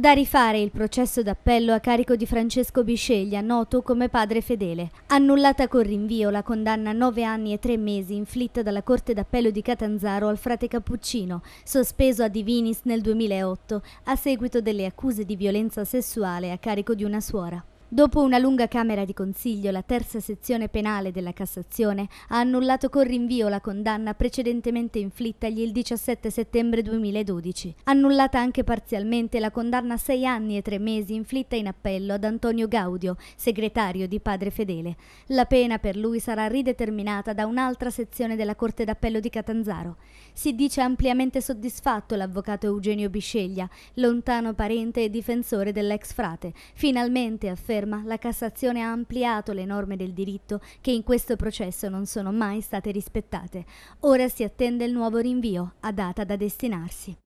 Da rifare il processo d'appello a carico di Francesco Bisceglia, noto come padre fedele. Annullata con rinvio la condanna a nove anni e tre mesi inflitta dalla Corte d'Appello di Catanzaro al frate Cappuccino, sospeso a Divinis nel 2008 a seguito delle accuse di violenza sessuale a carico di una suora. Dopo una lunga Camera di Consiglio, la terza sezione penale della Cassazione ha annullato con rinvio la condanna precedentemente inflittagli il 17 settembre 2012. Annullata anche parzialmente la condanna a sei anni e tre mesi inflitta in appello ad Antonio Gaudio, segretario di Padre Fedele. La pena per lui sarà rideterminata da un'altra sezione della Corte d'Appello di Catanzaro. Si dice ampiamente soddisfatto l'avvocato Eugenio Bisceglia, lontano parente e difensore dell'ex frate, finalmente afferma conferma, la Cassazione ha ampliato le norme del diritto che in questo processo non sono mai state rispettate. Ora si attende il nuovo rinvio, a data da destinarsi.